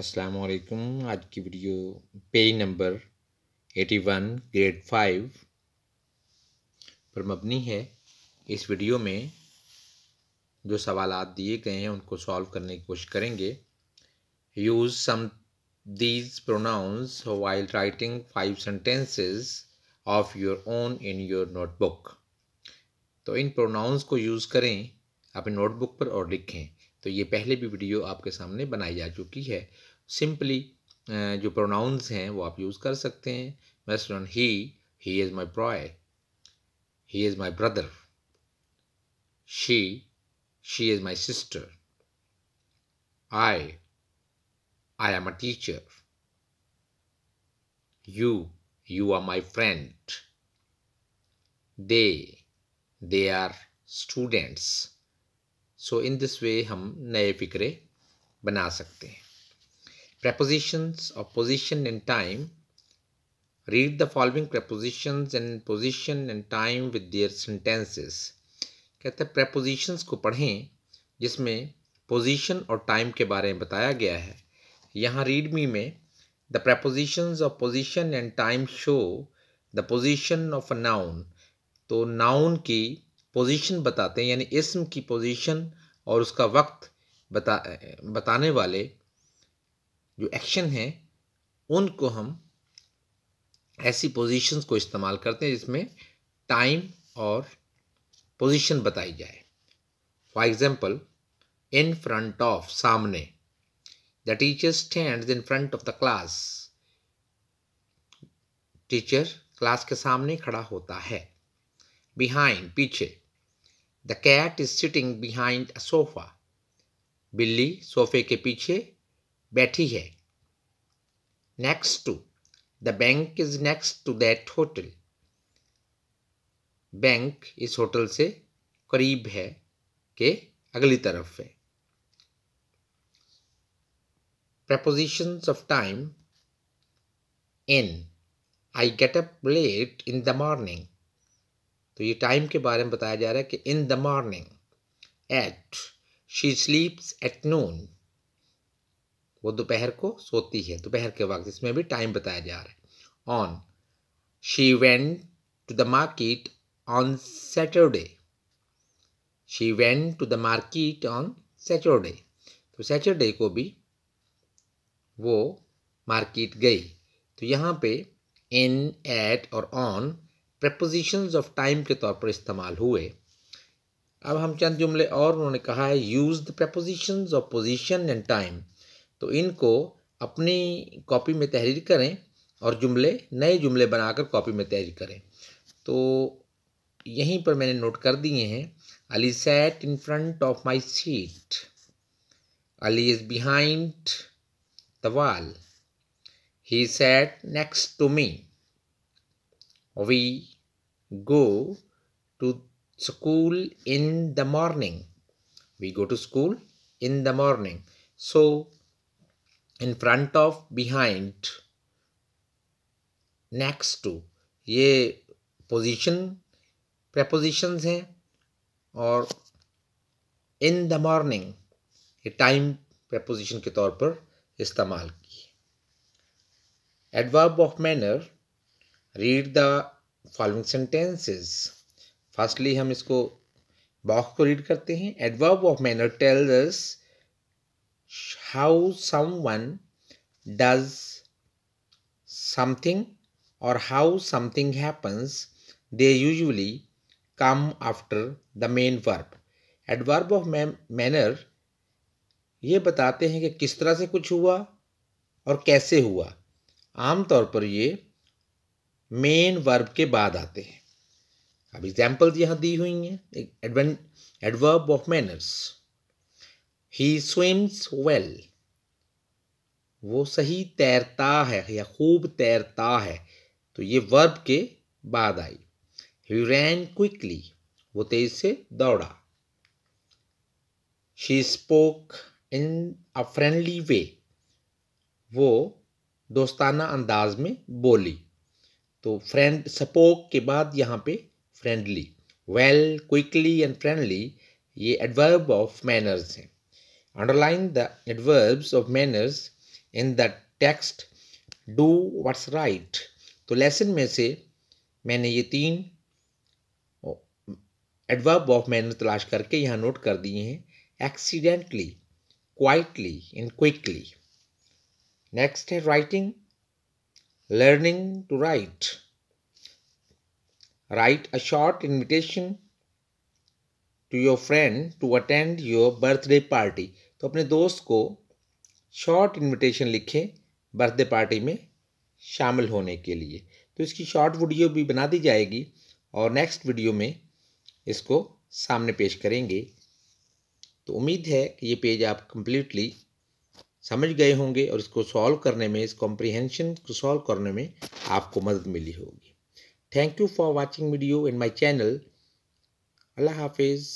वालेकुम आज की video page number eighty one grade five पर मबनी है इस वीडियो में जो सवाल दिए गए हैं उनको सॉल्व करने की कोशिश करेंगे use some these pronouns while writing five sentences of your own in your notebook तो इन प्रोनाउंस को यूज़ करें अपने नोटबुक पर और लिखें तो ये पहले भी वीडियो आपके सामने बनाई जा चुकी है सिंपली जो प्रोनाउंस हैं वो आप यूज़ कर सकते हैं western he he is my bro he is my brother she she is my sister I I am a teacher you you are my friend they they are students so in this way हम नए फिक्रे बना सकते हैं prepositions of position and time read the following prepositions and position and time with their sentences कहते हैं propositions को पढ़ें जिसमें पोजिशन और टाइम के बारे में बताया गया है यहाँ रीडमी में the prepositions of position and time show the position of a noun तो नाउन की पोजीशन बताते हैं यानी इसम की पोजीशन और उसका वक्त बता बताने वाले जो एक्शन हैं उनको हम ऐसी पोजीशंस को इस्तेमाल करते हैं जिसमें टाइम और पोजीशन बताई जाए for example in front of सामने the teacher stand in front of the class teacher class के सामने खड़ा होता है बिहाइंड पीछे the cat is sitting behind a sofa बिल्ली सोफे के पीछे बैठी है next to the bank is next to that hotel bank इस होटल से करीब है के अगली तरफ है preposition of time in I get up late in the morning तो ये टाइम के बारे में बताया जा रहा है कि in the morning at she sleeps at noon वो दोपहर को सोती है दोपहर के वक्त इसमें भी टाइम बताया जा रहा है on she went to the market on Saturday she went to the market on Saturday तो सैटरडे को भी वो मार्किट गई तो यहाँ पे इन एट और ऑन प्रपोजिशंस ऑफ टाइम के तौर पर इस्तेमाल हुए अब हम चंद जुमले और उन्होंने कहा है use the prepositions of position and time तो इनको अपनी कॉपी में तहरीर करें और जुमले नए जुमले बनाकर कॉपी में तहरीर करें तो यहीं पर मैंने नोट कर दिए हैं Ali sat in front of my seat Ali is behind the wall he sat next to me We go to school in the morning. We go to school in the morning. So, in front of, behind, next to ये position prepositions हैं और in the morning ये time preposition के तौर पर इस्तेमाल की adverb of manner read the following sentences firstly हम इसको बॉक्स को रीड करते हैं adverb of manner tells us how someone does something और how something happens they usually come after the main verb adverb of manner ये बताते हैं कि किस तरह से कुछ हुआ और कैसे हुआ आमतौर पर ये मेन वर्ब के बाद आते हैं अब एग्जाम्पल्स यहाँ दी हुई हैं adverb of manners he swims well वो सही तैरता है या खूब तैरता है तो ये वर्ब के बाद आई ही रैन क्विकली वो तेज से दौड़ा she spoke in a friendly way वो दोस्ताना अंदाज में बोली तो फ्रेंड सपोक के बाद यहाँ पे friendly well quickly and friendly ये एडवर्ब ऑफ मैनर्स हैं underline the adverbs of manners in the text do what's right तो लेसन में से मैंने ये तीन एडवर्ब ऑफ मैनर तलाश करके यहाँ नोट कर दिए हैं accidentally quietly and quickly next है writing learning to write. Write a short invitation to your friend to attend your birthday party. तो अपने दोस्त को शॉर्ट इनविटेशन लिखें बर्थडे पार्टी में शामिल होने के लिए तो इसकी शॉर्ट वीडियो भी बना दी जाएगी और नेक्स्ट वीडियो में इसको सामने पेश करेंगे तो उम्मीद है कि ये पेज आप कम्प्लीटली समझ गए होंगे और इसको सॉल्व करने में इस कॉम्प्रिहेंशन को सॉल्व करने में आपको मदद मिली होगी thank you for watching video in my channel अल्लाह हाफिज़